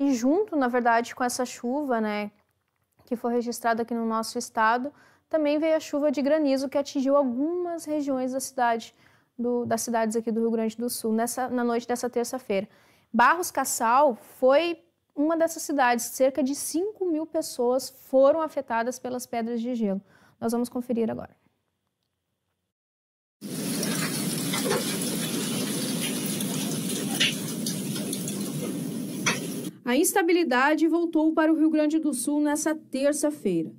E junto, na verdade, com essa chuva, né, que foi registrada aqui no nosso estado, também veio a chuva de granizo que atingiu algumas regiões da cidade, do, das cidades aqui do Rio Grande do Sul, nessa, na noite dessa terça-feira. Barros Cassal foi uma dessas cidades, cerca de 5 mil pessoas foram afetadas pelas pedras de gelo. Nós vamos conferir agora. A instabilidade voltou para o Rio Grande do Sul nessa terça-feira.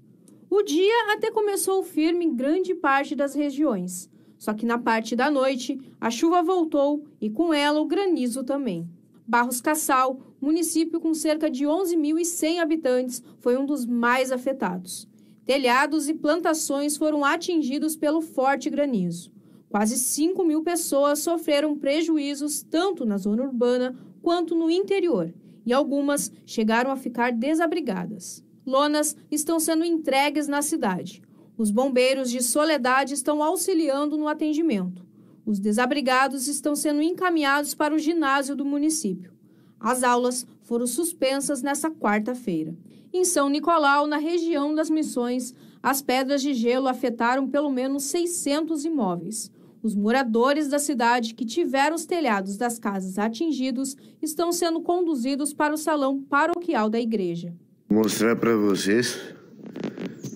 O dia até começou firme em grande parte das regiões. Só que na parte da noite, a chuva voltou e com ela o granizo também. Barros Cassal, município com cerca de 11.100 habitantes, foi um dos mais afetados. Telhados e plantações foram atingidos pelo forte granizo. Quase 5 mil pessoas sofreram prejuízos tanto na zona urbana quanto no interior e algumas chegaram a ficar desabrigadas. Lonas estão sendo entregues na cidade. Os bombeiros de Soledade estão auxiliando no atendimento. Os desabrigados estão sendo encaminhados para o ginásio do município. As aulas foram suspensas nesta quarta-feira. Em São Nicolau, na região das Missões, as pedras de gelo afetaram pelo menos 600 imóveis. Os moradores da cidade que tiveram os telhados das casas atingidos estão sendo conduzidos para o salão paroquial da igreja. Vou mostrar para vocês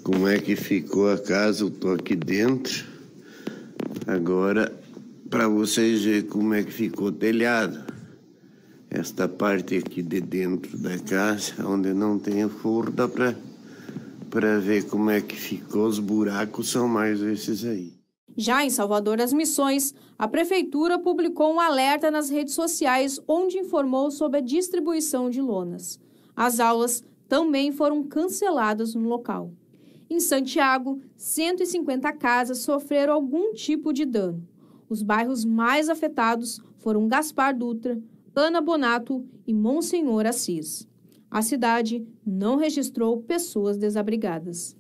como é que ficou a casa. Eu tô aqui dentro. Agora, para vocês verem como é que ficou o telhado. Esta parte aqui de dentro da casa, onde não tem forro, dá para ver como é que ficou. Os buracos são mais esses aí. Já em Salvador das Missões, a Prefeitura publicou um alerta nas redes sociais onde informou sobre a distribuição de lonas. As aulas também foram canceladas no local. Em Santiago, 150 casas sofreram algum tipo de dano. Os bairros mais afetados foram Gaspar Dutra, Ana Bonato e Monsenhor Assis. A cidade não registrou pessoas desabrigadas.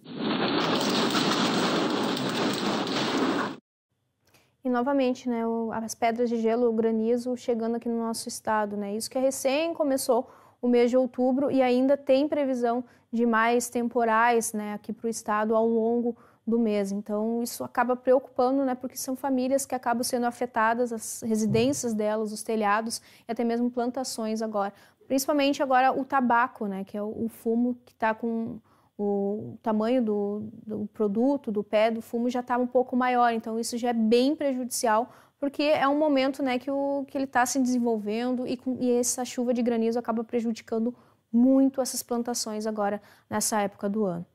E novamente, né, as pedras de gelo, o granizo chegando aqui no nosso estado, né? Isso que é recém começou o mês de outubro e ainda tem previsão de mais temporais, né, aqui para o estado ao longo do mês. Então isso acaba preocupando, né, porque são famílias que acabam sendo afetadas, as residências delas, os telhados e até mesmo plantações agora. Principalmente agora o tabaco, né, que é o fumo que está com o tamanho do, do produto, do pé, do fumo já está um pouco maior. Então, isso já é bem prejudicial, porque é um momento né, que, o, que ele está se desenvolvendo e, com, e essa chuva de granizo acaba prejudicando muito essas plantações agora nessa época do ano.